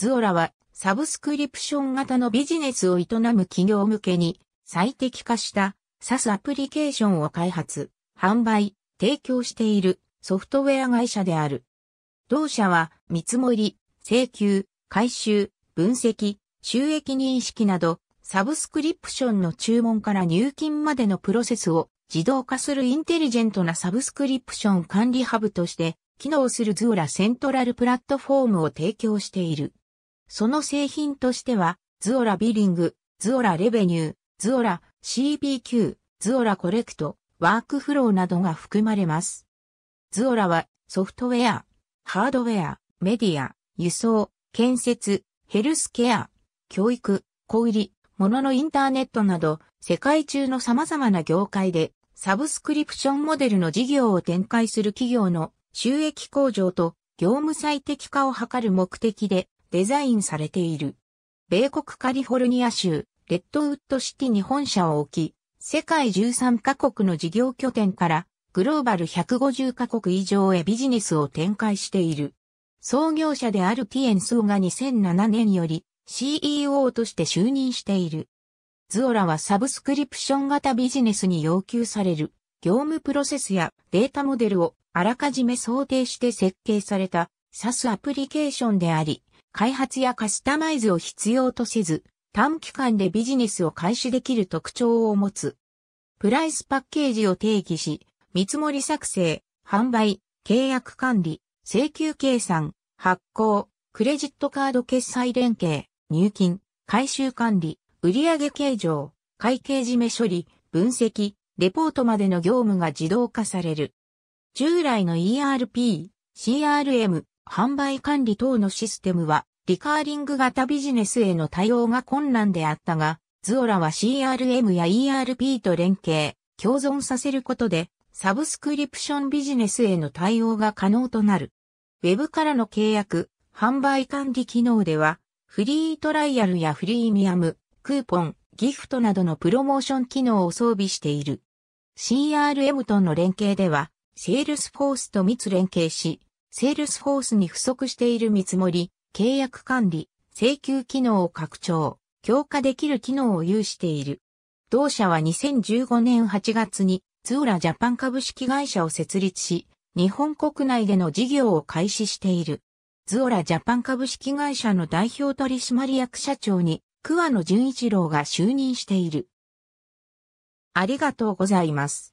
ズオラはサブスクリプション型のビジネスを営む企業向けに最適化した s a s アプリケーションを開発、販売、提供しているソフトウェア会社である。同社は見積もり、請求、回収、分析、収益認識などサブスクリプションの注文から入金までのプロセスを自動化するインテリジェントなサブスクリプション管理ハブとして機能するズオラセントラルプラットフォームを提供している。その製品としては、ズオラビリング、ズオラレベニュー、ズオラ CBQ、ズオラコレクト、ワークフローなどが含まれます。ズオラはソフトウェア、ハードウェア、メディア、輸送、建設、ヘルスケア、教育、小売、物のインターネットなど世界中の様々な業界でサブスクリプションモデルの事業を展開する企業の収益向上と業務最適化を図る目的でデザインされている。米国カリフォルニア州、レッドウッドシティに本社を置き、世界13カ国の事業拠点からグローバル150カ国以上へビジネスを展開している。創業者であるティエン・スーが2007年より CEO として就任している。ズオラはサブスクリプション型ビジネスに要求される業務プロセスやデータモデルをあらかじめ想定して設計された s a s アプリケーションであり、開発やカスタマイズを必要とせず、短期間でビジネスを開始できる特徴を持つ。プライスパッケージを定義し、見積もり作成、販売、契約管理、請求計算、発行、クレジットカード決済連携、入金、回収管理、売上計上、会計締め処理、分析、レポートまでの業務が自動化される。従来の ERP、CRM、販売管理等のシステムは、リカーリング型ビジネスへの対応が困難であったが、ズオラは CRM や ERP と連携、共存させることで、サブスクリプションビジネスへの対応が可能となる。ウェブからの契約、販売管理機能では、フリートライアルやフリーミアム、クーポン、ギフトなどのプロモーション機能を装備している。CRM との連携では、セールスフォースと密連携し、セールスフォースに不足している見積もり、契約管理、請求機能を拡張、強化できる機能を有している。同社は2015年8月にツーラジャパン株式会社を設立し、日本国内での事業を開始している。ズオラジャパン株式会社の代表取締役社長に桑野純一郎が就任している。ありがとうございます。